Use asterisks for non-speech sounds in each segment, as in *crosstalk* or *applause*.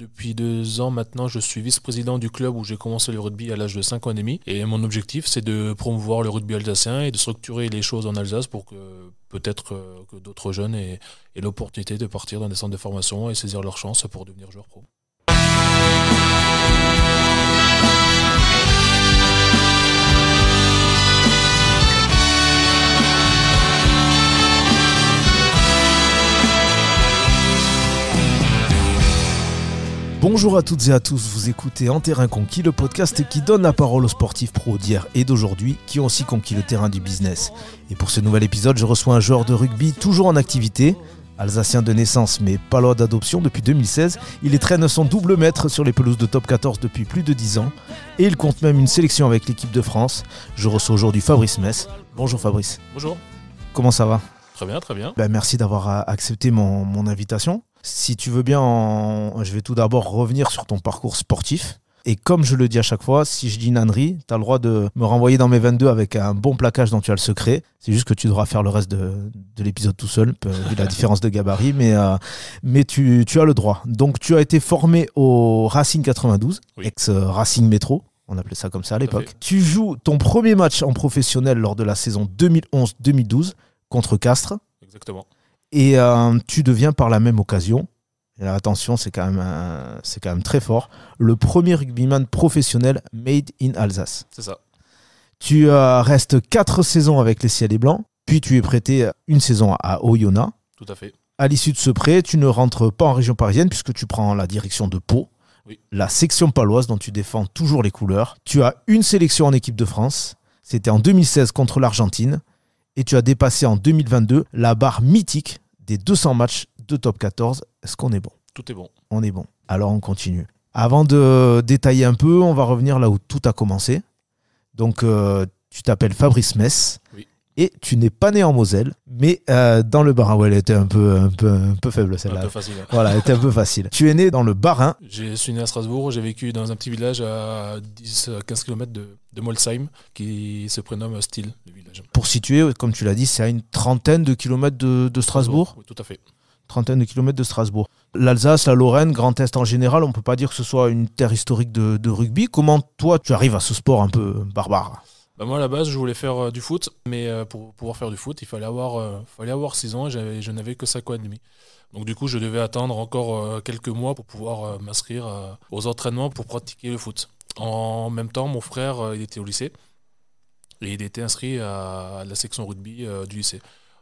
Depuis deux ans maintenant, je suis vice-président du club où j'ai commencé le rugby à l'âge de 5 ans et demi. Et mon objectif, c'est de promouvoir le rugby alsacien et de structurer les choses en Alsace pour que peut-être euh, que d'autres jeunes aient, aient l'opportunité de partir dans des centres de formation et saisir leur chance pour devenir joueur pro. Bonjour à toutes et à tous, vous écoutez En Terrain Conquis, le podcast qui donne la parole aux sportifs pro d'hier et d'aujourd'hui qui ont aussi conquis le terrain du business. Et pour ce nouvel épisode, je reçois un joueur de rugby toujours en activité, Alsacien de naissance mais pas loin d'adoption depuis 2016, il traîne son double maître sur les pelouses de top 14 depuis plus de 10 ans et il compte même une sélection avec l'équipe de France. Je reçois aujourd'hui Fabrice Metz. Bonjour Fabrice. Bonjour. Comment ça va Très bien, très bien. Ben, merci d'avoir euh, accepté mon, mon invitation. Si tu veux bien, je vais tout d'abord revenir sur ton parcours sportif. Et comme je le dis à chaque fois, si je dis nannerie, tu as le droit de me renvoyer dans mes 22 avec un bon plaquage dont tu as le secret. C'est juste que tu devras faire le reste de, l'épisode tout seul, euh, vu la différence de gabarit, mais, euh, tu, as le droit. Donc tu as été formé au Racing 92, ex-Racing euh, Métro. On appelait ça comme ça à l'époque. Tu joues ton premier match en professionnel lors de la saison 2011-2012 contre Castres. Exactement. Et euh, tu deviens par la même occasion, attention, c'est quand, même euh, quand même très fort, le premier rugbyman professionnel made in Alsace. C'est ça. Tu euh, restes quatre saisons avec les Ciels et Blancs, puis tu es prêté une saison à Oyonnax. Tout à fait. À l'issue de ce prêt, tu ne rentres pas en région parisienne puisque tu prends la direction de Pau, la section paloise dont tu défends toujours les couleurs. Tu as une sélection en équipe de France, c'était en 2016 contre l'Argentine, et tu as dépassé en 2022 la barre mythique des 200 matchs de top 14. Est-ce qu'on est bon Tout est bon. On est bon. Alors on continue. Avant de détailler un peu, on va revenir là où tout a commencé. Donc euh, tu t'appelles Fabrice Mess Et tu n'es pas né en Moselle, mais euh, dans le Barin. Ah ouais, elle était un peu, un peu, un peu faible celle-là. Un peu facile. *laughs* Voilà, elle était un peu facile. Tu es né dans le Barin. Je suis né à Strasbourg. J'ai vécu dans un petit village à 10-15 km de, de Molsheim, qui se prénomme Still, village. Pour situer, comme tu l'as dit, c'est à une trentaine de kilomètres de, Strasbourg. tout à fait. Trentaine de kilomètres de Strasbourg. L'Alsace, la Lorraine, Grand Est en général, on ne peut pas dire que ce soit une terre historique de, rugby. Comment toi, tu arrives à ce sport un peu barbare bah, moi à la base je voulais faire euh, du foot, mais euh, pour pouvoir faire du foot il fallait avoir, euh, fallait avoir 6 ans et je n'avais que 5 ans et demi. Donc du coup, je devais attendre encore euh, quelques mois pour pouvoir euh, m'inscrire euh, aux entraînements pour pratiquer le foot. En même temps, mon frère, il était au lycée et il était inscrit à la section rugby du lycée.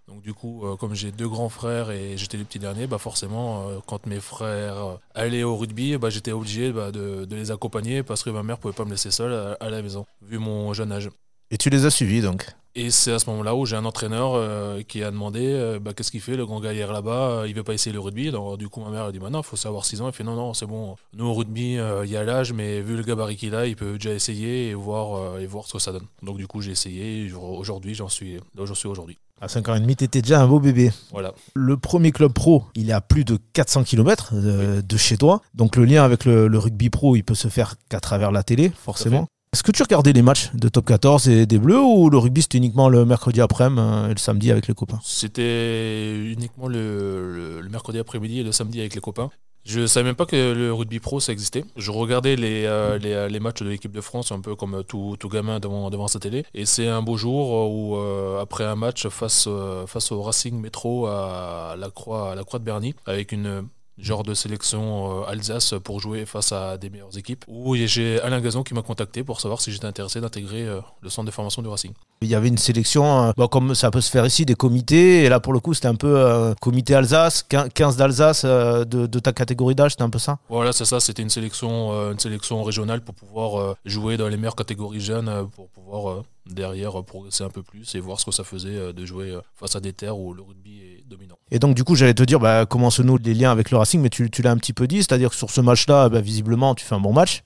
Donc du coup, comme j'ai deux grands frères et j'étais le petit dernier, bah forcément, quand mes frères allaient au rugby, bah, j'étais obligé bah, de, les accompagner parce que ma mère pouvait pas me laisser seul à la maison, vu mon jeune âge. Et tu les as suivis donc et c'est à ce moment-là où j'ai un entraîneur euh, qui a demandé euh, bah, qu'est-ce qu'il fait, le grand gars hier là-bas, euh, il veut pas essayer le rugby. Donc du coup, ma mère a dit bah, non, il faut savoir 6 ans. Il fait non, non, c'est bon, nous au rugby, il y a l'âge, mais vu le gabarit qu'il a, il peut déjà essayer et voir, et voir ce que ça donne. Donc, du coup, j'ai essayé. Aujourd'hui, j'en suis j'en suis aujourd'hui. À 5 ans et demi, t'étais déjà un beau bébé. Voilà. Le premier club pro, il est à plus de 400 km de, chez toi. Donc le lien avec le, le, rugby pro, il peut se faire qu'à travers la télé, forcément. Est-ce que tu regardais les matchs de top 14 et des Bleus ou le rugby c'était uniquement le mercredi après-midi euh, et le samedi avec les copains C'était uniquement le, mercredi après-midi et le samedi avec les copains. Je savais même pas que le rugby pro ça existait. Je regardais les, euh, euh, les, matchs de l'équipe de France un peu comme tout, gamin devant, devant sa télé. Et c'est un beau jour où après un match face, face au Racing Métro à la Croix, à la Croix de Bernie avec une genre de sélection euh, Alsace pour jouer face à des meilleures équipes. Oui, j'ai Alain Gazon qui m'a contacté pour savoir si j'étais intéressé d'intégrer euh, le centre de formation du Racing. Il y avait une sélection, hein. bah, comme ça peut se faire ici, des comités. Et là, pour le coup, c'était un peu euh, comité Alsace, 15 d'Alsace de, ta catégorie d'âge, c'était un peu ça Voilà, c'est ça. C'était une sélection, une sélection régionale pour pouvoir jouer dans les meilleures catégories jeunes, pour pouvoir derrière euh, progresser un peu plus et voir ce que ça faisait euh, de jouer euh, face à des terres où le rugby est dominant. Et donc du coup j'allais te dire bah, comment se nouent les liens avec le Racing, mais tu, l'as un petit peu dit, c'est-à-dire que sur ce match-là, bah, visiblement tu fais un bon match.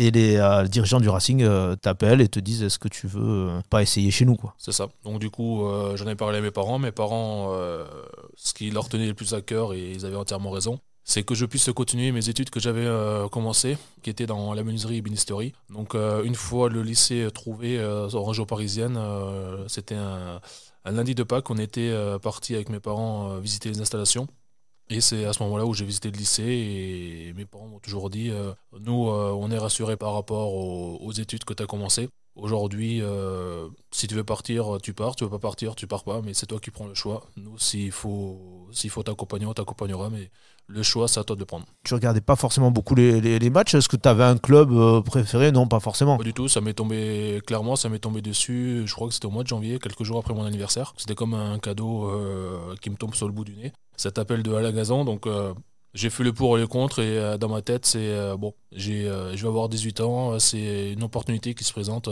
Et les dirigeants du Racing t'appellent et te disent est-ce que tu veux pas essayer chez nous quoi. C'est ça. Donc du coup, j'en ai parlé à mes parents. Mes parents, ce qui leur tenait le plus à cœur, et ils avaient entièrement raison, c'est que je puisse continuer mes études que j'avais euh, commencées, qui étaient dans la menuiserie et Donc euh, une fois le lycée euh, trouvé en région parisienne, c'était un, lundi de Pâques, on était parti avec mes parents visiter les installations. Et c'est à ce moment-là où j'ai visité le lycée et mes parents m'ont toujours dit, nous, on est rassurés par rapport aux, études que tu as commencées. Aujourd'hui, si tu veux partir, tu pars. Tu veux pas partir, tu pars pas. Mais c'est toi qui prends le choix. Nous, s'il faut, s'il faut t'accompagner, on t'accompagnera. Mais le choix, c'est à toi de prendre. Tu regardais pas forcément beaucoup les, les, matchs. Est-ce que tu avais un club euh, préféré Non, pas forcément. Pas du tout. Ça m'est tombé, clairement, ça m'est tombé dessus. Je crois que c'était au mois de janvier, quelques jours après mon anniversaire. C'était comme un cadeau euh, qui me tombe sur le bout du nez. Cet appel de Alagazan. Donc, euh, j'ai fait le pour et le contre. Et dans ma tête, c'est bon, j'ai, je vais avoir 18 ans. C'est une opportunité qui se présente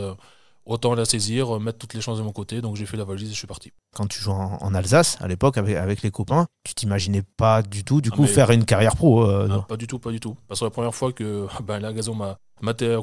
autant la saisir, euh, mettre toutes les chances de mon côté. Donc j'ai fait la valise et je suis parti. Quand tu jouais en, Alsace, à l'époque, avec, les copains, tu t'imaginais pas du tout, du ah, coup, faire une carrière pro euh, ah, Pas du tout, pas du tout. Parce que la première fois que *laughs* ben, la Gazon m'a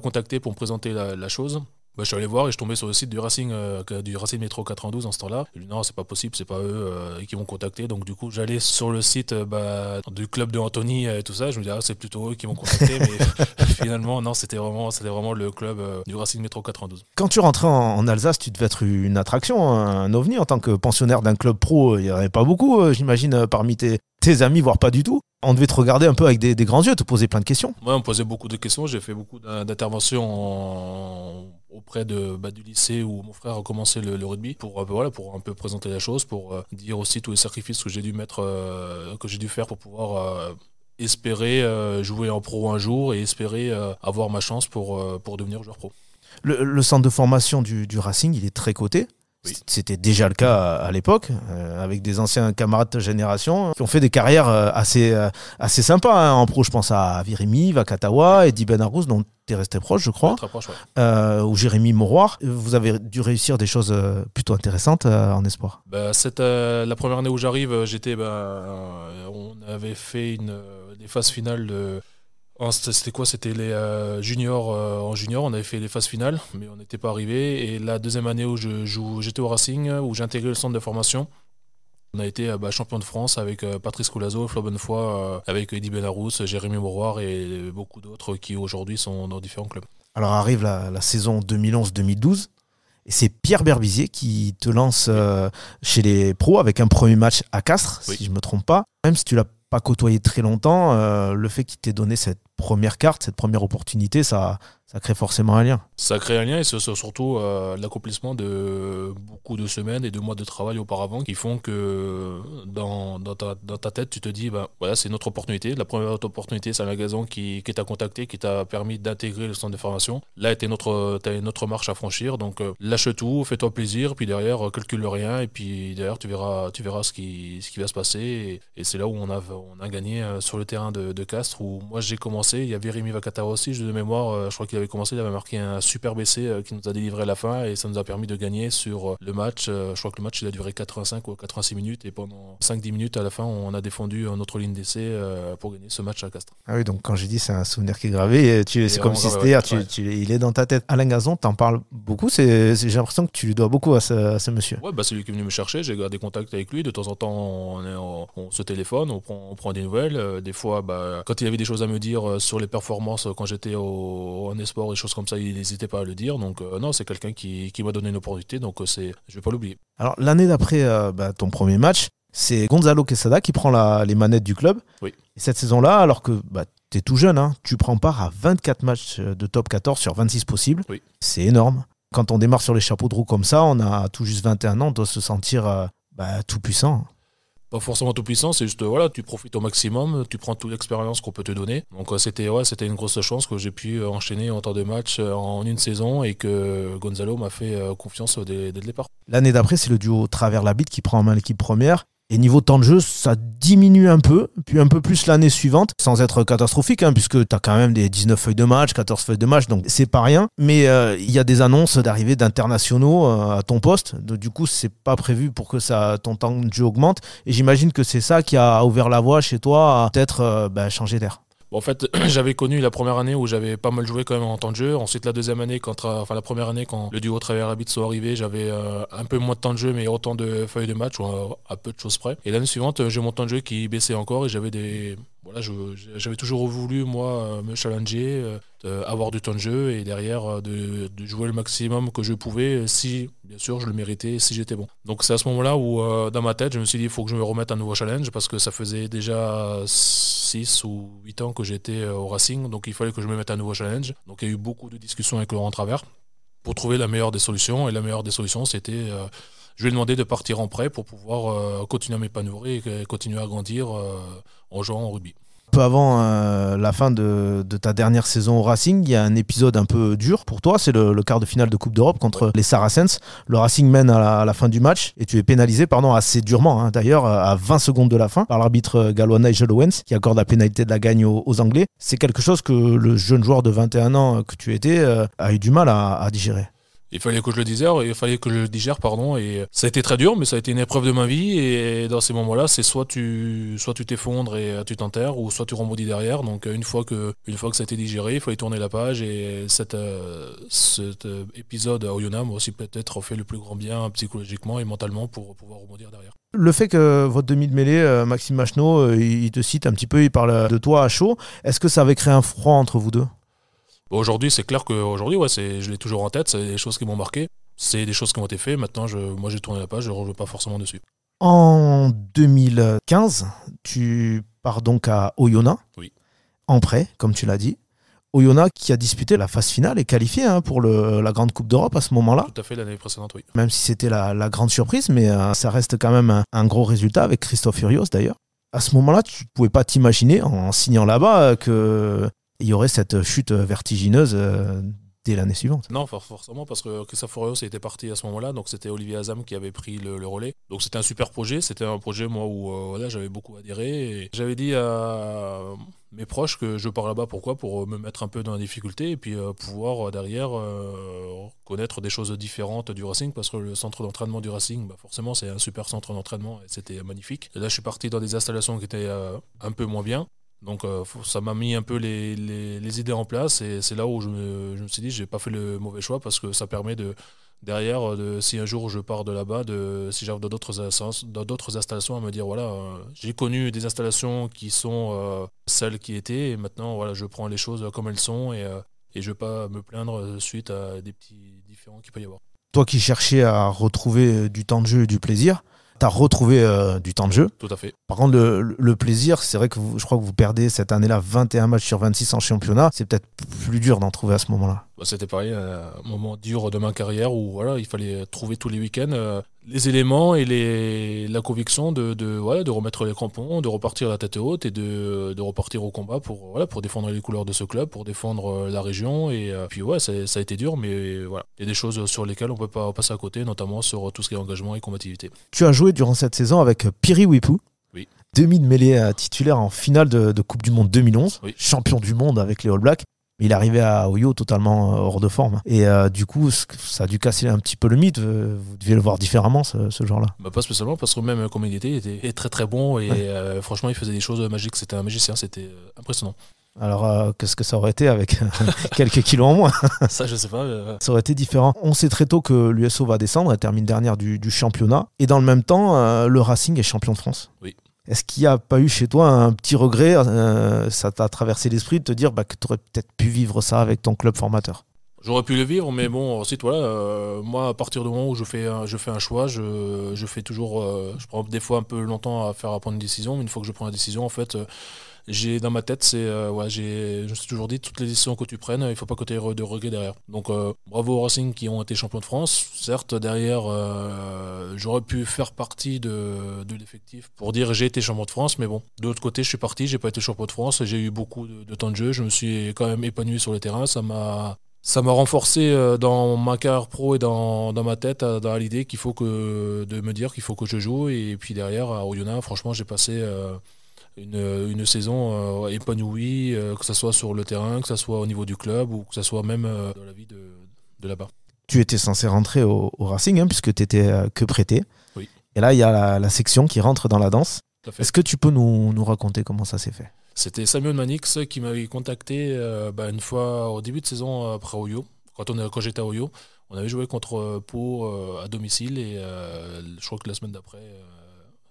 contacté pour me présenter la chose, bah, je suis allé voir et je tombais sur le site du Racing, euh, du Racing Métro 92 en ce temps-là. Je non, c'est pas possible, c'est pas eux euh, qui m'ont contacté. Donc du coup, j'allais sur le site euh, bah, du club de Anthony et tout ça. Je me disais, ah, c'est plutôt eux qui m'ont contacté, mais *laughs* finalement non, c'était vraiment, vraiment le club du Racing Métro 92. Quand tu rentrais en, Alsace, tu devais être une attraction, un ovni en tant que pensionnaire d'un club pro. Il n'y en avait pas beaucoup, j'imagine, parmi tes, tes amis, voire pas du tout on devait te regarder un peu avec des, grands yeux, te poser plein de questions. Ouais, on posait beaucoup de questions. J'ai fait beaucoup d'interventions en auprès de, bah, du lycée où mon frère a commencé le, rugby pour, euh, bah, pour un peu présenter la chose, pour euh, dire aussi tous les sacrifices que j'ai dû mettre, euh, que j'ai dû faire pour pouvoir espérer jouer en pro un jour et espérer avoir ma chance pour, pour devenir joueur pro. Le, centre de formation du, du Racing, il est très coté. C'était déjà le cas à, l'époque, euh, avec des anciens camarades de génération euh, qui ont fait des carrières euh, assez, assez sympas. Hein. En pro, je pense à Virimi, Vakatawa, Eddie Benarous, dont tu es resté proche, je crois. Très ou Jérémy Moroir. Vous avez dû réussir des choses plutôt intéressantes en espoir. Bah, la première année où j'arrive, j'étais, bah, on avait fait une, des phases finales de ah, c'était quoi C'était les euh, juniors. Euh, en junior, on avait fait les phases finales, mais on n'était pas arrivé. Et la deuxième année où je joue, j'étais au Racing, où j'ai intégré le centre de formation, on a été euh, bah, champion de France avec Patrice Patrice Coulazo, Flo Bonnefoy, avec Eddy Benarousse, Jérémy Mouroir et beaucoup d'autres qui aujourd'hui sont dans différents clubs. Alors arrive la, saison 2011-2012. Et c'est Pierre Berbizier qui te lance chez les pros avec un premier match à Castres, si je ne me trompe pas. Même si tu l'as pas côtoyé très longtemps, euh, le fait qu'il t'ait donné cette première carte, cette première opportunité, ça, ça crée forcément un lien. Ça crée un lien et c'est surtout euh, l'accomplissement de beaucoup de semaines et de mois de travail auparavant qui font que dans, dans, ta, tête, tu te dis, bah voilà, c'est notre opportunité. La première opportunité, c'est un magasin qui, qui t'a contacté, qui t'a permis d'intégrer le centre de formation. Là, tu notre, as notre marche à franchir. Donc, euh, lâche tout, fais-toi plaisir, puis derrière, euh, calcule rien. Et puis derrière, tu verras, tu verras ce, qui, ce qui va se passer. Et, c'est là où on a, on a gagné sur le terrain de, Castres, où moi j'ai commencé. Il y avait Rémi Vacata aussi, je de mémoire, je crois qu'il avait commencé, il avait marqué un super BC euh, qui nous a délivré à la fin et ça nous a permis de gagner sur euh, le match. Euh, je crois que le match il a duré 85 ou 86 minutes et pendant 5-10 minutes à la fin, on a défendu notre ligne d'essai pour gagner ce match à Castres. Ah oui, donc quand j'ai dit c'est un souvenir qui est gravé, c'est comme si c'était il est dans ta tête. Alain Gazon, t'en parles beaucoup, j'ai l'impression que tu lui dois beaucoup à ce, monsieur. Ouais, bah c'est lui qui est venu me chercher, j'ai gardé contact avec lui, de temps en temps on, on, se téléphone, on prend, des nouvelles, des fois bah, quand il avait des choses à me dire sur les performances quand j'étais en et des choses comme ça, il n'hésitait pas à le dire. Donc euh, non, c'est quelqu'un qui, qui m'a donné une opportunité, donc euh, c'est, je ne vais pas l'oublier. Alors l'année d'après euh, bah, ton premier match, c'est Gonzalo Quesada qui prend les manettes du club. Oui. cette saison-là, alors que bah, tu es tout jeune, hein, tu prends part à 24 matchs de top 14 sur 26 possibles. Oui. C'est énorme. Quand on démarre sur les chapeaux de roue comme ça, on a tout juste 21 ans, on doit se sentir bah, tout puissant forcément tout puissant, c'est juste voilà, tu profites au maximum, tu prends toute l'expérience qu'on peut te donner. Donc euh, c'était ouais, c'était une grosse chance que j'ai pu euh, enchaîner en temps de match euh, en une saison et que Gonzalo m'a fait confiance dès, dès le départ. L'année d'après, c'est le duo Travers la bite qui prend en main l'équipe première. Et niveau temps de jeu, ça diminue un peu, puis un peu plus l'année suivante, sans être catastrophique, hein, puisque tu as quand même des 19 feuilles de match, 14 feuilles de match, donc c'est pas rien. Mais euh, il y a des annonces d'arrivée d'internationaux euh, à ton poste, donc du coup, c'est pas prévu pour que ça, ton temps de jeu augmente. Et j'imagine que c'est ça qui a ouvert la voie chez toi à peut-être euh, ben, changer d'air en fait, *clears throat* j'avais connu la première année où j'avais pas mal joué quand même en temps de jeu. Ensuite, la deuxième année, quand, euh, enfin la première année, quand le duo Travers Rabbit sont arrivé, j'avais euh, un peu moins de temps de jeu, mais autant de feuilles de match, ou euh, à peu de choses près. Et l'année suivante, j'ai mon temps de jeu qui baissait encore et j'avais des j'avais toujours voulu, moi, euh, me challenger, euh, avoir du temps de jeu et derrière euh, de, jouer le maximum que je pouvais si, bien sûr, je le méritais, si j'étais bon. Donc c'est à ce moment-là où, dans ma tête, je me suis dit, il faut que je me remette un nouveau challenge parce que ça faisait déjà 6 ou 8 ans que j'étais au Racing, donc il fallait que je me mette un nouveau challenge. Donc il y a eu beaucoup de discussions avec Laurent Travers pour trouver la meilleure des solutions et la meilleure des solutions, c'était je lui ai demandé de partir en prêt pour pouvoir euh, continuer à m'épanouir et continuer à grandir euh, en jouant au rugby peu avant euh, la fin de, ta dernière saison au Racing, il y a un épisode un peu dur pour toi. C'est le, quart de finale de Coupe d'Europe contre les Saracens. Le Racing mène à la, fin du match et tu es pénalisé, pardon, assez durement hein, d'ailleurs, à 20 secondes de la fin par l'arbitre gallois Nigel Owens qui accorde la pénalité de la gagne aux, Anglais. C'est quelque chose que le jeune joueur de 21 ans que tu étais a eu du mal à digérer il fallait que je le digère, il fallait que je le digère, pardon. Et ça a été très dur, mais ça a été une épreuve de ma vie. Et dans ces moments-là, c'est soit tu, soit tu t'effondres et euh, tu t'enterres, ou soit tu rebondis derrière. Donc euh, une fois que, une fois que ça a été digéré, il fallait tourner la page. Et cet euh, épisode à Oyonnax m'a aussi peut-être fait le plus grand bien psychologiquement et mentalement pour pouvoir rebondir derrière. Le fait que votre demi de mêlée, Maxime Machneau, il te cite un petit peu, il parle de toi à chaud. Est-ce que ça avait créé un froid entre vous deux Aujourd'hui, c'est clair que ouais, je l'ai toujours en tête, c'est des choses qui m'ont marqué, c'est des choses qui m'ont été faites. Maintenant, je, moi, j'ai tourné la page, je ne rejoue pas forcément dessus. En 2015, tu pars donc à Oyona. oui. en prêt, comme tu l'as dit. Oyona qui a disputé la phase finale et qualifié hein, pour la Grande Coupe d'Europe à ce moment-là. Tout à fait, l'année précédente, oui. Même si c'était la, grande surprise, mais euh, ça reste quand même un, gros résultat avec Christophe Furios d'ailleurs. À ce moment-là, tu ne pouvais pas t'imaginer en, signant là-bas euh, que il y aurait cette chute vertigineuse euh, dès l'année suivante. Non, forcément, parce que euh, Christophe était parti à ce moment-là, donc c'était Olivier Azam qui avait pris le, relais. Donc c'était un super projet, c'était un projet, moi, où euh, j'avais beaucoup adhéré. J'avais dit à mes proches que je pars là-bas, pourquoi Pour me mettre un peu dans la difficulté et puis pouvoir, derrière, connaître des choses différentes du Racing, parce que le centre d'entraînement du Racing, bah, forcément, c'est un super centre d'entraînement et c'était magnifique. là, je suis parti dans des installations qui étaient un peu moins bien. Donc euh, ça m'a mis un peu les, les, idées en place et c'est là où je me, je me suis dit j'ai pas fait le mauvais choix parce que ça permet de derrière euh, de, si un jour je pars de là-bas de si j'arrive dans d'autres dans d'autres installations à me dire voilà euh, j'ai connu des installations qui sont celles qui étaient et maintenant voilà je prends les choses comme elles sont et et je vais pas me plaindre suite à des petits différents qu'il peut y avoir. Toi qui cherchais à retrouver du temps de jeu et du plaisir, tu as retrouvé euh, du temps de jeu. Tout à fait. Par contre, le, plaisir, c'est vrai que je crois que vous perdez cette année-là 21 matchs sur 26 en championnat. C'est peut-être plus dur d'en trouver à ce moment-là. Bah, c'était pareil, euh, un moment dur de ma carrière où voilà, il fallait trouver tous les week-ends. Euh, les éléments et les, la conviction de, de, remettre les crampons, de repartir la tête haute et de, de repartir au combat pour, voilà, pour défendre les couleurs de ce club, pour défendre euh, la région. Et euh, puis ouais, ça, a été dur, mais voilà. Il y a des choses sur lesquelles on ne peut pas passer à côté, notamment sur tout ce qui est engagement et combativité. Tu as joué durant cette saison avec Piri Wipou. Demi de mêlée euh, titulaire en finale de, Coupe du Monde 2011, champion du monde avec les All Blacks il arrivait à Oyo totalement euh, hors de forme. Et euh, du coup, ça a dû casser un petit peu le mythe. Vous deviez le voir différemment, ce, genre-là. Bah, pas spécialement, parce que même euh, comme il était, il était très très bon. Et franchement, il faisait des choses magiques. C'était un magicien, c'était impressionnant. Alors, qu'est-ce que ça aurait été avec *laughs* quelques kilos en moins *laughs* Ça, je sais pas. Ça aurait été différent. On sait très tôt que l'USO va descendre, elle termine dernière du, championnat. Et dans le même temps, le Racing est champion de France. Oui. Est-ce qu'il n'y a pas eu chez toi un petit regret euh, Ça t'a traversé l'esprit de te dire bah, que tu aurais peut-être pu vivre ça avec ton club formateur J'aurais pu le vivre, mais bon, ensuite, voilà, euh, moi, à partir du moment où je fais un, je fais un choix, je, fais toujours, euh, je prends des fois un peu longtemps à faire à prendre une décision, mais une fois que je prends la décision, en fait, j'ai dans ma tête, c'est euh, j'ai, je me suis toujours dit toutes les décisions que tu prennes, il faut pas que tu aies de regrets derrière. Donc euh, bravo aux Racing qui ont été champions de France. Certes, derrière, euh, j'aurais pu faire partie de, l'effectif pour dire j'ai été champion de France, mais bon, de l'autre côté, je suis parti, j'ai pas été champion de France, j'ai eu beaucoup de, temps de jeu, je me suis quand même épanoui sur le terrain, ça m'a ça m'a renforcé dans ma carrière pro et dans, ma tête, dans l'idée qu'il faut que de me dire qu'il faut que je joue. Et puis derrière, à Oyonnax, franchement, j'ai passé une, une saison euh, épanouie, euh, que ce soit sur le terrain, que ce soit au niveau du club ou que ce soit même euh, dans la vie de, de là-bas. Tu étais censé rentrer au, Racing, hein, puisque tu n'étais que prêté. Oui. Et là, il y a la, section qui rentre dans la danse. Est-ce que tu peux nous, nous raconter comment ça s'est fait C'était Samuel Manix qui m'avait contacté bah, une fois au début de saison après Oyo. Quand, on, quand j'étais à Oyo, on avait joué contre Pau à domicile et je crois que la semaine d'après,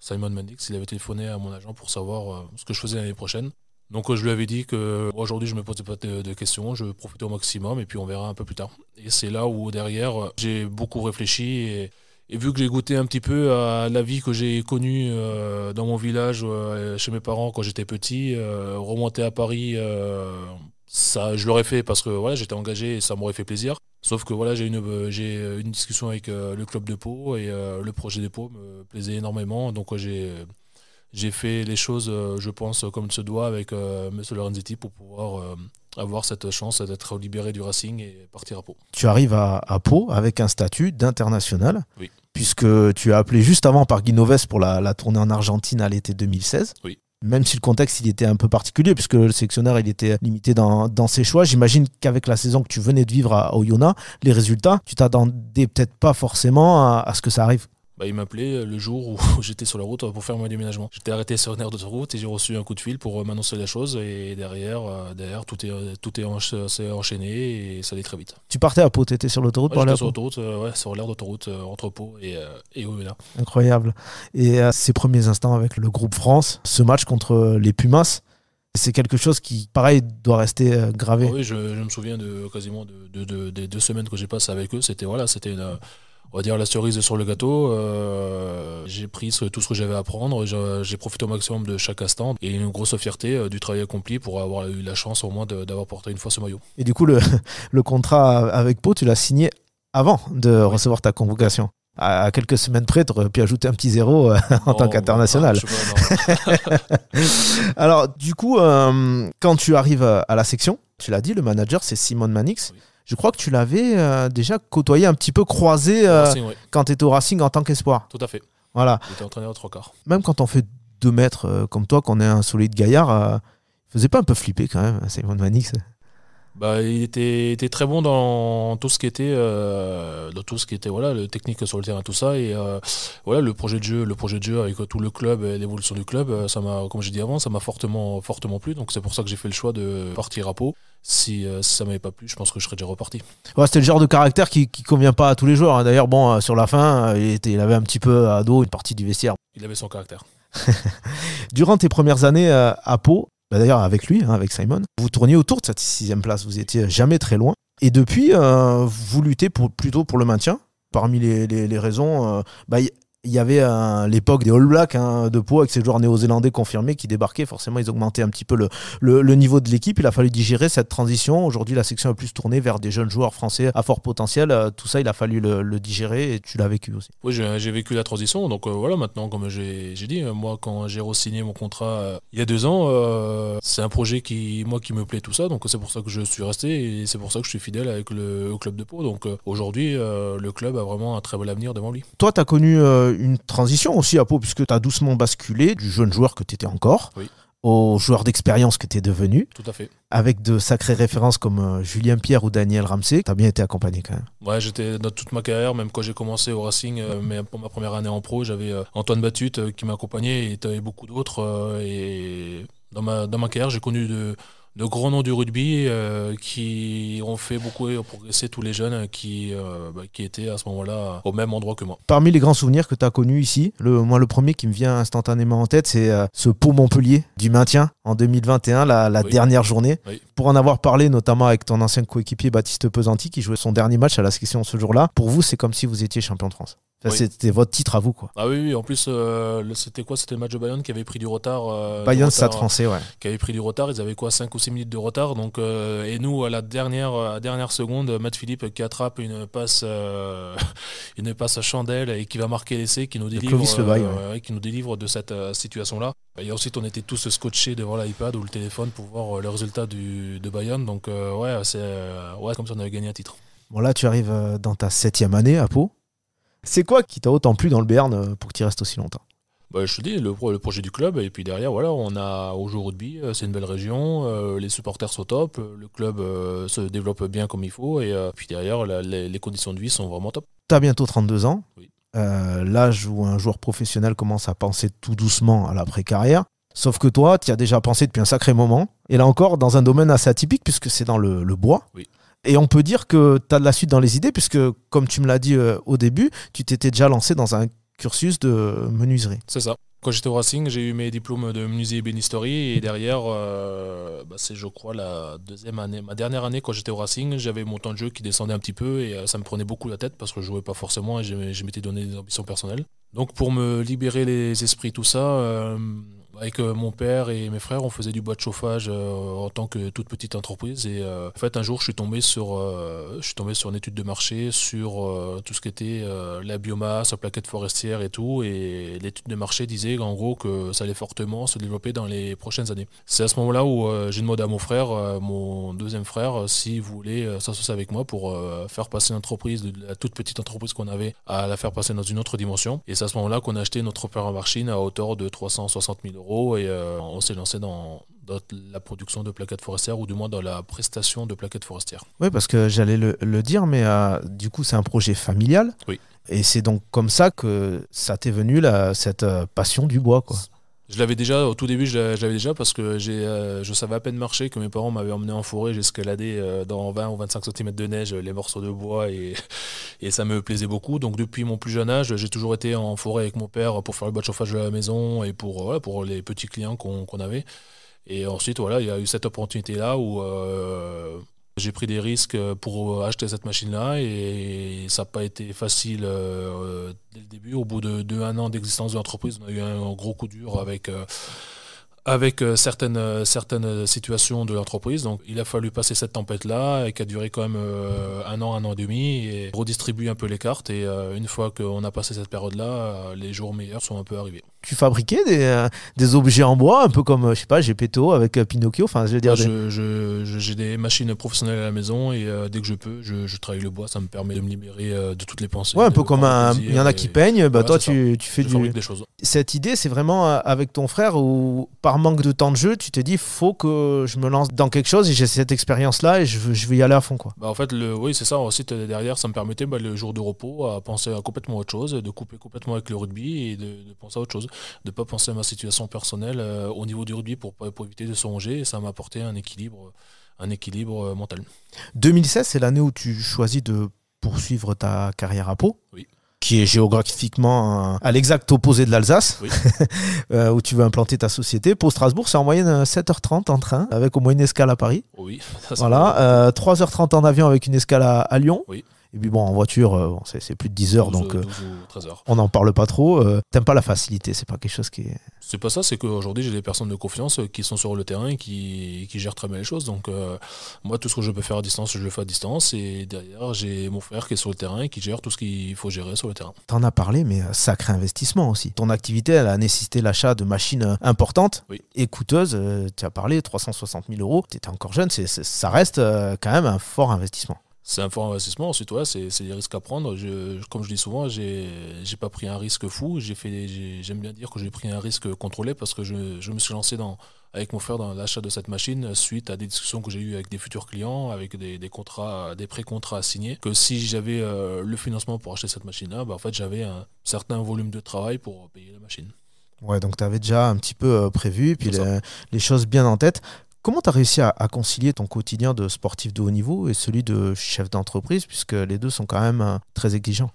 Simon Mendix, il avait téléphoné à mon agent pour savoir euh, ce que je faisais l'année prochaine. Donc euh, je lui avais dit que aujourd'hui je me posais pas de, questions, je profitais au maximum et puis on verra un peu plus tard. Et c'est là où derrière euh, j'ai beaucoup réfléchi et, vu que j'ai goûté un petit peu à la vie que j'ai connue dans mon village chez mes parents quand j'étais petit, remonter à Paris ça, je l'aurais fait parce que voilà, j'étais engagé et ça m'aurait fait plaisir. Sauf que voilà, j'ai une, euh, j'ai euh, une discussion avec euh, le club de Pau et le projet de Pau me plaisait énormément. Donc j'ai, j'ai fait les choses, je pense, comme il se doit avec M. Lorenzetti pour pouvoir avoir cette chance d'être libéré du Racing et partir à Pau. Tu arrives à, Pau avec un statut d'international, oui. puisque tu as appelé juste avant par Guinoves pour la, la tournée en Argentine à l'été 2016. Oui même si le contexte il était un peu particulier, puisque le sélectionneur il était limité dans, ses choix. J'imagine qu'avec la saison que tu venais de vivre à Oyonnax, les résultats, tu t'attendais peut-être pas forcément à, ce que ça arrive. Bah, il m'appelait euh, le jour où *laughs* j'étais sur la route euh, pour faire mon déménagement. J'étais arrêté sur une d'autoroute et j'ai reçu un coup de fil pour euh, m'annoncer la chose. Et derrière, derrière tout est, tout est, enchaîné et ça allait très vite. Tu partais à Pau, t'étais sur l'autoroute sur l'autoroute, sur l'aire d'autoroute entre Pau et, et Incroyable. Et à ces premiers instants avec le groupe France, ce match contre les Pumas, c'est quelque chose qui, pareil, doit rester gravé. oui, je, me souviens de quasiment de, des deux semaines que j'ai passées avec eux. C'était voilà, c'était une on va dire la cerise sur le gâteau. Euh, j'ai pris tout ce que j'avais à prendre, j'ai profité au maximum de chaque instant et une grosse fierté euh, du travail accompli pour avoir eu la chance au moins d'avoir porté une fois ce maillot. Et du coup, le, *laughs* contrat avec Pau, tu l'as signé avant de recevoir ta convocation à quelques semaines près, tu aurais pu ajouter un petit zéro euh, *laughs* en tant oh, qu'international. Ah, *laughs* Alors, du coup, quand tu arrives à la section, tu l'as dit, le manager, c'est Simone Manix je crois que tu l'avais euh, déjà côtoyé, un petit peu croisé euh, quand tu étais au Racing en tant qu'espoir. Tout à fait. Voilà. J'étais trois quarts. Même quand on fait deux mètres euh, comme toi, qu'on est un solide gaillard, faisait pas un peu flipper quand même, Simon Manix bah, il était, était, très bon dans tout ce qui était, euh, dans tout ce qui était voilà, le technique sur le terrain, tout ça. Et euh, voilà, le projet de jeu, le projet de jeu avec tout le club, et l'évolution du club, euh, ça m'a, comme j'ai dit avant, ça m'a fortement, fortement plu. Donc c'est pour ça que j'ai fait le choix de partir à Pau. Si, euh, ça m'avait pas plu, je pense que je serais déjà reparti. Ouais, c'était le genre de caractère qui, qui convient pas à tous les joueurs. Hein. D'ailleurs, bon, euh, sur la fin, il, était, il avait un petit peu à dos une partie du vestiaire. Il avait son caractère. *laughs* Durant tes premières années à Pau, bah, d'ailleurs avec lui, hein, avec Simon, vous tourniez autour de cette sixième place, vous étiez jamais très loin. Et depuis, euh, vous luttez plutôt pour le maintien. Parmi les, raisons, euh, bah, il y avait l'époque des All Blacks hein, de Pau avec ces joueurs néo-zélandais confirmés qui débarquaient. Forcément, ils augmentaient un petit peu le, niveau de l'équipe. Il a fallu digérer cette transition. Aujourd'hui, la section est plus tournée vers des jeunes joueurs français à fort potentiel. Euh, tout ça, il a fallu le, digérer et tu l'as vécu aussi. Oui, j'ai vécu la transition. Donc euh, voilà, maintenant, comme j'ai dit, euh, moi, quand j'ai re-signé mon contrat il y a deux ans, c'est un projet qui, moi, qui me plaît tout ça. Donc c'est pour ça que je suis resté et c'est pour ça que je suis fidèle avec le, club de Pau. Donc aujourd'hui, le club a vraiment un très bel avenir devant lui. Toi, tu as connu une transition aussi à Pau, puisque tu as doucement basculé du jeune joueur que tu étais encore. au joueur d'expérience que tu es devenu. Tout à fait. Avec de sacrées références comme euh, Julien Pierre ou Daniel Ramsey. Tu as bien été accompagné quand même. Ouais, j'étais dans toute ma carrière, même quand j'ai commencé au Racing, euh, mais pour ma première année en pro, j'avais euh, Antoine Batut qui m'accompagnait et, beaucoup d'autres. et dans ma, dans ma carrière, j'ai connu de de grands noms du rugby euh, qui ont fait beaucoup progresser tous les jeunes qui, euh, bah, qui étaient à ce moment-là au même endroit que moi. Parmi les grands souvenirs que tu as connus ici, le, moi le premier qui me vient instantanément en tête, c'est euh, ce pau Montpellier du maintien en 2021, la, dernière journée. Pour en avoir parlé notamment avec ton ancien coéquipier Baptiste Pesanti qui jouait son dernier match à la section ce jour-là, pour vous c'est comme si vous étiez champion de France. C'était votre titre à vous quoi. Ah oui, en plus c'était quoi C'était le match de Bayonne qui avait pris du retard. Bayonne Stade français ouais. Qui avait pris du retard, ils avaient quoi 5 ou 6 minutes de retard. Donc, euh, et nous, à la dernière, dernière seconde, Matt Philippe qui attrape une passe, euh, *laughs* une passe à chandelle et qui va marquer l'essai, qui, nous délivre, euh, qui nous délivre de cette situation-là. Et ensuite, on était tous scotchés devant l'iPad ou le téléphone pour voir le résultat de Bayonne. Donc, ouais, c'est ouais, comme si on avait gagné un titre. Bon, là, tu arrives dans ta septième année à Pau. C'est quoi qui t'a autant plu dans le Bern pour que tu restes aussi longtemps bah, je te dis, le, projet du club, et puis derrière, voilà, on a au jour rugby, euh, c'est une belle région, euh, les supporters sont top, euh, le club se développe bien comme il faut, et puis derrière, les, conditions de vie sont vraiment top. Tu as bientôt 32 ans, l'âge où un joueur professionnel commence à penser tout doucement à l'après-carrière. Sauf que toi, tu as déjà pensé depuis un sacré moment, et là encore, dans un domaine assez atypique, puisque c'est dans le, bois. Et on peut dire que tu as de la suite dans les idées, puisque comme tu me l'as dit au début, tu t'étais déjà lancé dans un cursus de menuiserie. C'est ça. Quand j'étais au Racing, j'ai eu mes diplômes de menuiserie et Et derrière, euh, bah, c'est, je crois, la deuxième année, ma dernière année, quand j'étais au Racing, j'avais mon temps de jeu qui descendait un petit peu et euh, ça me prenait beaucoup la tête parce que je jouais pas forcément et je, m'étais donné des ambitions personnelles. Donc, pour me libérer les esprits, tout ça, euh, avec euh, mon père et mes frères, on faisait du bois de chauffage euh, en tant que toute petite entreprise. Et euh, en fait, un jour, je suis tombé sur, je suis tombé sur une étude de marché sur tout ce qui était la biomasse, la plaquette forestière et tout. Et l'étude de marché disait en gros que ça allait fortement se développer dans les prochaines années. C'est à ce moment-là où j'ai demandé à mon frère, mon deuxième frère, s'il voulait s'associer avec moi pour faire passer l'entreprise, la toute petite entreprise qu'on avait, à la faire passer dans une autre dimension. Et c'est à ce moment-là qu'on a acheté notre première machine à hauteur de 360 000 euros et euh, on s'est lancé dans, la production de plaquettes forestières ou du moins dans la prestation de plaquettes forestières. Oui, parce que j'allais le, dire, mais euh, du coup, c'est un projet familial. Et c'est donc comme ça que ça t'est venu, la, cette euh, passion du bois. Quoi. Je l'avais déjà, au tout début, je l'avais déjà parce que euh, je savais à peine marcher que mes parents m'avaient emmené en forêt, j'ai escaladé euh, dans 20 ou 25 cm de neige les morceaux de bois *laughs* et, ça me plaisait beaucoup. Donc depuis mon plus jeune âge, j'ai toujours été en forêt avec mon père pour faire le bas de chauffage de la maison et pour, pour les petits clients qu'on, avait. Et ensuite, voilà, il y a eu cette opportunité-là où euh, j'ai pris des risques euh, pour euh, acheter cette machine-là et ça n'a pas été facile euh, dès le début. Au bout de, un an d'existence de l'entreprise, on a eu un gros coup dur avec avec certaines, certaines situations de l'entreprise. Donc il a fallu passer cette tempête-là qui a duré quand même un an, un an et demi et redistribuer un peu les cartes. Et une fois qu'on a passé cette période-là, les jours meilleurs sont un peu arrivés tu fabriquais euh, des, objets en bois, un peu comme, euh, je sais pas, Gepetto avec euh, Pinocchio. Enfin, je veux dire. Ah, j'ai des machines professionnelles à la maison et dès que je peux, je, travaille le bois. Ça me permet de me libérer de toutes les pensées. Ouais, un peu comme un. Il y en a qui peignent. Bah, toi, tu, fais du. Des choses. Cette idée, c'est vraiment avec ton frère où, par manque de temps de jeu, tu t'es dit, faut que je me lance dans quelque chose et j'ai cette expérience-là et je, vais y aller à fond, quoi. Bah, en fait, le, oui, c'est ça. Ensuite, derrière, ça me permettait bah, le jour de repos à penser à complètement autre chose, de couper complètement avec le rugby et de penser à autre chose de pas penser à ma situation personnelle euh, au niveau du rugby pour, éviter de songer. Et ça m'a apporté un équilibre, un équilibre euh, mental. 2016, c'est l'année où tu choisis de poursuivre ta carrière à Pau. qui est géographiquement à l'exact opposé de l'Alsace, *laughs* euh, où tu veux implanter ta société. Pour Strasbourg, c'est en moyenne 7h30 en train, avec au moins une escale à Paris. Oui. *laughs* Ça voilà, 3h30 en avion avec une escale à, à Lyon. Oui. Et puis bon, en voiture, euh, c'est plus de 10 heures, donc euh, on n'en parle pas trop. Euh, t'aimes pas la facilité, c'est pas quelque chose qui C'est pas ça, c'est qu'aujourd'hui j'ai des personnes de confiance qui sont sur le terrain et qui, gèrent très bien les choses. Donc moi, tout ce que je peux faire à distance, je le fais à distance. Et derrière, j'ai mon frère qui est sur le terrain et qui gère tout ce qu'il faut gérer sur le terrain. T'en as parlé, mais sacré investissement aussi. Ton activité, elle a nécessité l'achat de machines importantes et coûteuses. Tu as parlé, 360 000 euros. étais encore jeune, C'est ça reste quand même un fort investissement c'est un fort investissement. Ensuite, c'est des risques à prendre. comme je dis souvent, j'ai pas pris un risque fou. J'aime bien dire que j'ai pris un risque contrôlé parce que je, me suis lancé dans, avec mon frère dans l'achat de cette machine suite à des discussions que j'ai eues avec des futurs clients, avec des, contrats, des pré-contrats à signer. Que si j'avais euh, le financement pour acheter cette machine-là, bah, en fait, j'avais un certain volume de travail pour payer la machine. Ouais, donc tu avais déjà un petit peu euh, prévu, puis les, choses bien en tête. Comment tu as réussi à, à, concilier ton quotidien de sportif de haut niveau et celui de chef d'entreprise, puisque les deux sont quand même euh, très exigeants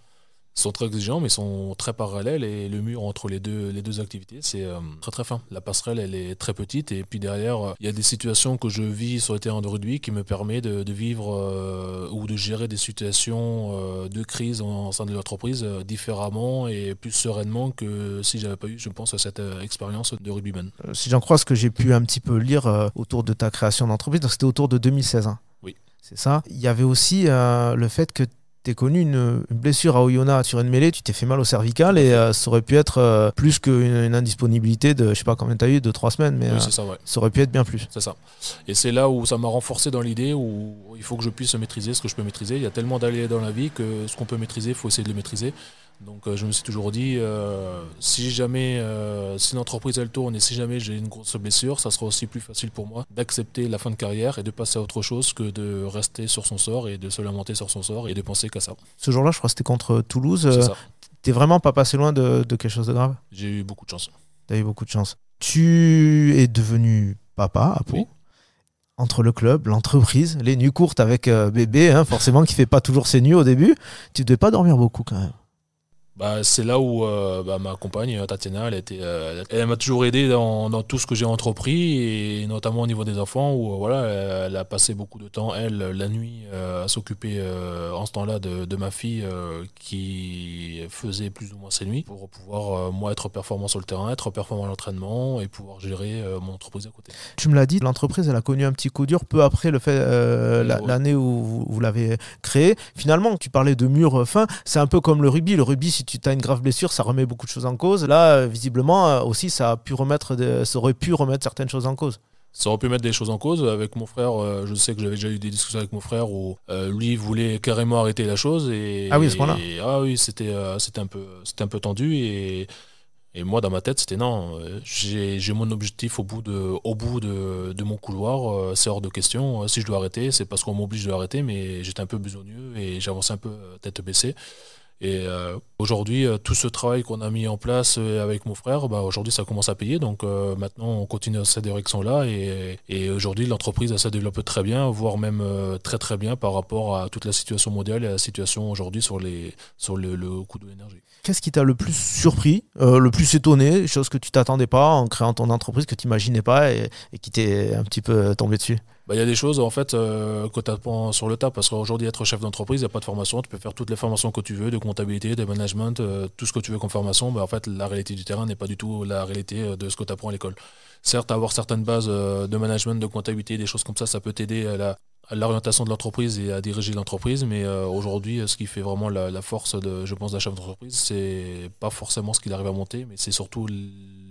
sont très exigeants, mais sont très parallèles. Et le mur entre les deux, les deux activités, c'est euh, très très fin. La passerelle, elle est très petite. Et puis derrière, euh, il y a des situations que je vis sur le terrain de rugby qui me permet de, vivre euh, ou de gérer des situations de crise en, sein de l'entreprise différemment et plus sereinement que si j'avais pas eu, je pense, cette expérience de rugbyman. Si j'en crois ce que j'ai pu un petit peu lire autour de ta création d'entreprise, c'était autour de 2016. Hein. Oui. C'est ça. Il y avait aussi le fait que connu une, blessure à Oyonnax sur une mêlée, tu t'es fait mal au cervical et euh, ça aurait pu être euh, plus qu'une indisponibilité de je sais pas combien as eu, de trois semaines, mais euh, ça, aurait pu être bien plus. C'est ça. Et c'est là où ça m'a renforcé dans l'idée où il faut que je puisse maîtriser ce que je peux maîtriser. Il y a tellement d'allées dans la vie que ce qu'on peut maîtriser, il faut essayer de le maîtriser. Donc euh, je me suis toujours dit, euh, si jamais, euh, si l'entreprise elle tourne et si jamais j'ai une grosse blessure, ça sera aussi plus facile pour moi d'accepter la fin de carrière et de passer à autre chose que de rester sur son sort et de se lamenter sur son sort et de penser qu'à ça. Ce jour-là, je crois que c'était contre Toulouse. T'es vraiment pas passé loin de, quelque chose de grave J'ai eu beaucoup de chance. T'as eu beaucoup de chance. Tu es devenu papa à Pau. entre le club, l'entreprise, les nuits courtes avec bébé, hein, forcément qui fait pas toujours ses nuits au début, tu ne devais pas dormir beaucoup quand même bah, c'est là où euh, bah, ma compagne euh, Tatiana, elle, euh, elle m'a toujours aidé dans, tout ce que j'ai entrepris, et notamment au niveau des enfants, où voilà, elle a passé beaucoup de temps, elle, la nuit, à s'occuper en ce temps-là de, de ma fille qui faisait plus ou moins ses nuits, pour pouvoir, moi, être performant sur le terrain, être performant à l'entraînement et pouvoir gérer mon entreprise à côté. Tu me l'as dit, l'entreprise, elle a connu un petit coup dur peu après le fait, l'année où vous, l'avez créée. Finalement, tu parlais de mur fin, c'est un peu comme le rugby. Le rugby, si tu as une grave blessure, ça remet beaucoup de choses en cause. Là, euh, visiblement, euh, aussi, ça, a pu remettre ça aurait pu remettre certaines choses en cause ça aurait pu mettre des choses en cause. Avec mon frère, euh, je sais que j'avais déjà eu des discussions avec mon frère où lui voulait carrément arrêter la chose. Et, ah oui, à ce moment là Ah oui, c'était un, peu, un peu tendu. Et, moi, dans ma tête, c'était non, j'ai mon objectif au bout de, au bout de, de mon couloir, c'est hors de question. Si je dois arrêter, c'est parce qu'on m'oblige de l'arrêter, mais j'étais un peu besogneux et j'avançais un peu tête baissée. Et euh, aujourd'hui, euh, tout ce travail qu'on a mis en place euh, avec mon frère, bah, aujourd'hui, ça commence à payer. Donc maintenant, on continue dans cette direction-là. Et, aujourd'hui, l'entreprise, elle se développe très bien, voire même très très bien par rapport à toute la situation mondiale et à la situation aujourd'hui sur, les, sur le, coût de l'énergie. Qu'est-ce qui t'a le plus surpris, le plus étonné, chose que tu t'attendais pas en créant ton entreprise, que tu n'imaginais pas et, qui t'est un petit peu tombé dessus bah, il y a des choses en fait euh, que tu apprends sur le tas. Parce qu'aujourd'hui, être chef d'entreprise, il n'y a pas de formation. Tu peux faire toutes les formations que tu veux, de comptabilité, de management, euh, tout ce que tu veux comme formation. mais bah, en fait, la réalité du terrain n'est pas du tout la réalité euh, de ce que tu apprends à l'école. Certes, avoir certaines bases de management, de comptabilité, des choses comme ça, ça peut t'aider à l'orientation de l'entreprise et à diriger l'entreprise. Mais aujourd'hui, ce qui fait vraiment la, force, de, je pense, d'un chef d'entreprise, c'est pas forcément ce qu'il arrive à monter, mais c'est surtout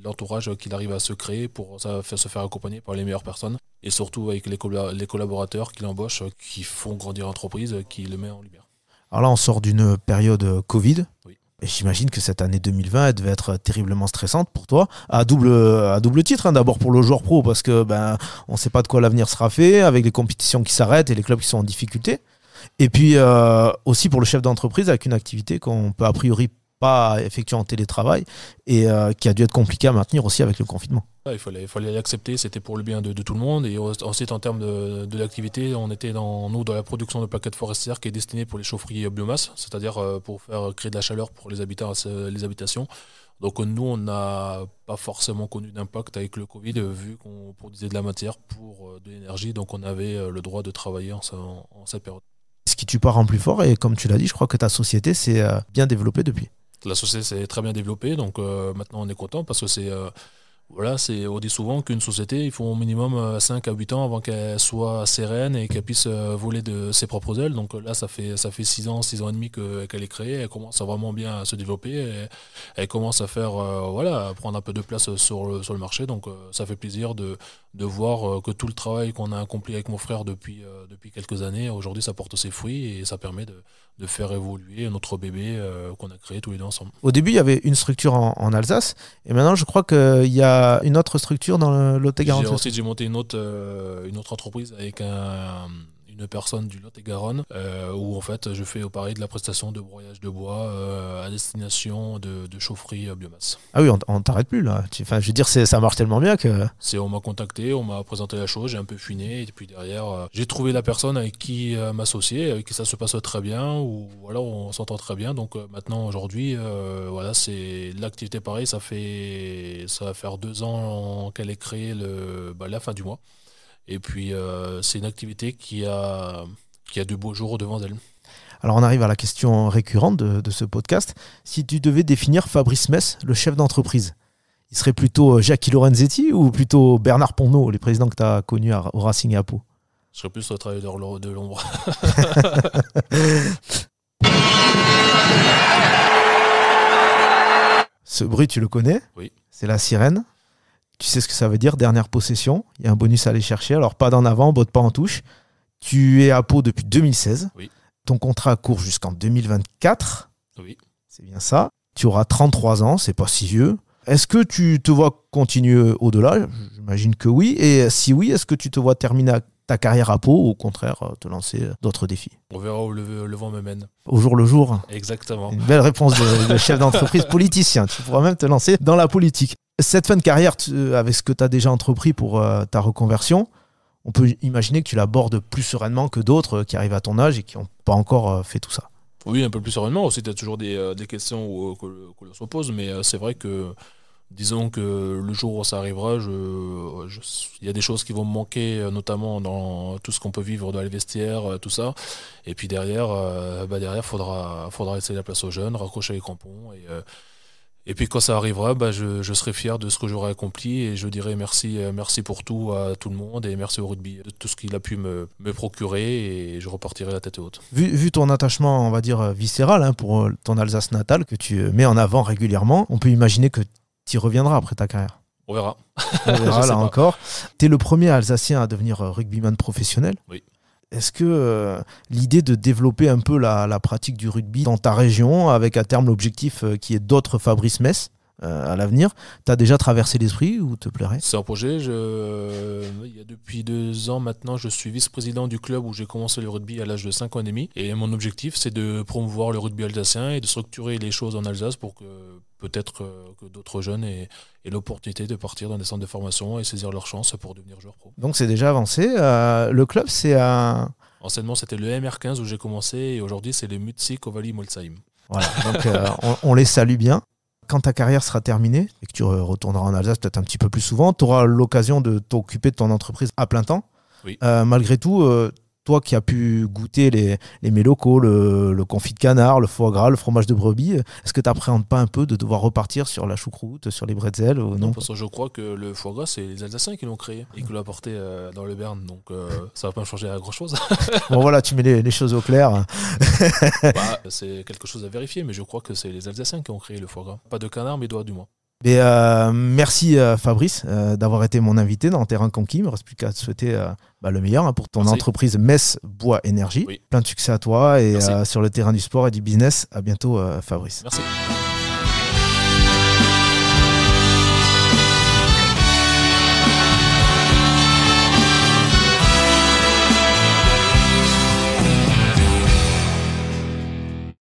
l'entourage qu'il arrive à se créer pour ça, se faire accompagner par les meilleures personnes et surtout avec les, les collaborateurs qu'il embauche, euh, qui font grandir l'entreprise, euh, qui le met en lumière. Alors là, on sort d'une période euh, Covid. Oui. J'imagine que cette année 2020, elle devait être terriblement stressante pour toi, à double, à double titre. Hein, d'abord pour le joueur pro, parce que ben, on ne sait pas de quoi l'avenir sera fait, avec les compétitions qui s'arrêtent et les clubs qui sont en difficulté. Et puis aussi pour le chef d'entreprise, avec une activité qu'on peut a priori pas effectué en télétravail et euh, qui a dû être compliqué à maintenir aussi avec le confinement. il fallait, il l'accepter, c'était pour le bien de, tout le monde. Et ensuite, en termes de, l'activité, on était dans, nous dans la production de plaquettes forestières qui est destinée pour les chaufferies biomasse, c'est-à-dire euh, pour faire créer de la chaleur pour les, habitants euh, les habitations. Donc nous, on n'a pas forcément connu d'impact avec le Covid, vu qu'on produisait de la matière pour de l'énergie, donc on avait le droit de travailler en, cette période. Ce qui tu pars en plus fort, et comme tu l'as dit, je crois que ta société s'est bien développée depuis. La société s'est très bien développée, donc euh, maintenant on est content parce que c'est euh, voilà, c'est, on dit souvent qu'une société, il faut au minimum 5 euh, à 8 ans avant qu'elle soit sereine et qu'elle puisse euh, voler de ses propres ailes. Donc euh, là, ça fait, ça fait 6 ans, 6 ans et demi que, qu'elle est créée. Elle commence à vraiment bien se développer. elle commence à faire, voilà, prendre un peu de place sur le, sur le marché. Donc ça fait plaisir de, voir que tout le travail qu'on a accompli avec mon frère depuis, depuis quelques années, aujourd'hui, ça porte ses fruits et ça permet de, faire évoluer notre bébé qu'on a créé tous les deux ensemble. Au début, il y avait une structure en, en Alsace. Et maintenant, je crois qu'il y a une autre structure dans le lot et J'ai monté une autre, euh, une autre entreprise avec un, une personne du Lot-et-Garonne, euh, où en fait je fais au Paris de la prestation de broyage de bois euh, à destination de, chaufferie euh, biomasse. Ah oui, on, t'arrête plus là. Enfin, je veux dire, ça marche tellement bien que. C'est on m'a contacté, on m'a présenté la chose, j'ai un peu funé, et puis derrière j'ai trouvé la personne avec qui m'associer, avec qui ça se passe très bien, ou voilà, on s'entend très bien. Donc maintenant aujourd'hui, voilà, c'est l'activité pareil, ça fait ça va faire deux ans qu'elle est créée le, bah, la fin du mois. Et puis, euh, c'est une activité qui a, qui a de beaux jours devant d'elle. Alors on arrive à la question récurrente de, ce podcast. Si tu devais définir Fabrice Metz, le chef d'entreprise, il serait plutôt euh, Jackie Lorenzetti ou plutôt Bernard Ponneau, les présidents que tu as connus à, au Racing à Pau Je serais plus le travailleur de l'ombre. *laughs* ce bruit, tu le connais Oui. C'est la sirène. Tu sais ce que ça veut dire, dernière possession. Il y a un bonus à aller chercher. Alors, pas d'en avant, botte pas en touche. Tu es à Pau depuis 2016. Oui. Ton contrat court jusqu'en 2024. Oui. C'est bien ça. Tu auras 33 ans, c'est pas si vieux. Est-ce que tu te vois continuer au-delà J'imagine que oui. Et si oui, est-ce que tu te vois terminer ta carrière à Pau ou au contraire euh, te lancer euh, d'autres défis On verra où le, vent me mène. Au jour le jour. Exactement. belle réponse de, de chef d'entreprise politicien. Tu pourras même te lancer dans la politique cette fin de carrière, euh, avec ce que tu as déjà entrepris pour euh, ta reconversion, on peut imaginer que tu l'abordes plus sereinement que d'autres euh, qui arrivent à ton âge et qui n'ont pas encore fait tout ça. Oui, un peu plus sereinement. Aussi, tu as toujours des, questions que, l'on se pose, mais c'est vrai que, disons que le jour où ça arrivera, il y a des choses qui vont me manquer, notamment dans tout ce qu'on peut vivre dans les vestiaires, tout ça. Et puis derrière, bah derrière, faudra, faudra laisser la place aux jeunes, raccrocher les crampons et et puis quand ça arrivera, bah, je, serai fier de ce que j'aurai accompli et je dirai merci, euh, merci pour tout à tout le monde et merci au rugby de tout ce qu'il a pu me, procurer et je repartirai la tête haute. Vu, ton attachement, on va dire, euh, viscéral hein, pour euh, ton Alsace natale que tu mets en avant régulièrement, on peut imaginer que tu y reviendras après ta carrière. On verra. On verra *laughs* là encore. Tu es le premier Alsacien à devenir rugbyman professionnel. Oui. Est-ce que euh, l'idée de développer un peu la, la, pratique du rugby dans ta région, avec à terme l'objectif euh, qui est d'autres Fabrice Metz, euh, à l'avenir. t'as déjà traversé l'esprit ou te plairait C'est un projet. Je... Il y a depuis deux ans maintenant, je suis vice-président du club où j'ai commencé le rugby à l'âge de 5 ans et demi. Et mon objectif, c'est de promouvoir le rugby alsacien et de structurer les choses en Alsace pour que peut-être euh, que d'autres jeunes aient, l'opportunité de partir dans des centres de formation et saisir leur chance pour devenir joueur pro. Donc c'est déjà avancé. Euh, le club, c'est un... Anciennement, c'était le MR15 où j'ai commencé et aujourd'hui, c'est le Mutsi Kovali Molsheim. Voilà, donc on les salue bien quand ta carrière sera terminée et que tu retourneras en Alsace peut-être un petit peu plus souvent, tu auras l'occasion de t'occuper de ton entreprise à plein temps. Euh, malgré tout, euh, toi qui as pu goûter les, les locaux, le, confit de canard, le foie gras, le fromage de brebis, est-ce que tu n'appréhendes pas un peu de devoir repartir sur la choucroute, sur les bretzels ou non, parce que je crois que le foie gras, c'est les Alsaciens qui l'ont créé et qui l'ont apporté euh, dans le Berne, donc euh, ça va pas changer à grand-chose. *laughs* bon voilà, tu mets les, choses au clair. Bah, c'est quelque chose à vérifier, mais je crois que c'est les Alsaciens qui ont créé le foie gras. Pas de canard, mais d'oie du moins. Euh, merci euh, Fabrice euh, d'avoir été mon invité dans Terrain Conquis. Il me reste plus qu'à te souhaiter bah, le meilleur hein, pour ton entreprise Metz Bois Énergie. Plein de succès à toi et sur le terrain du sport et du business. À bientôt Fabrice. Merci.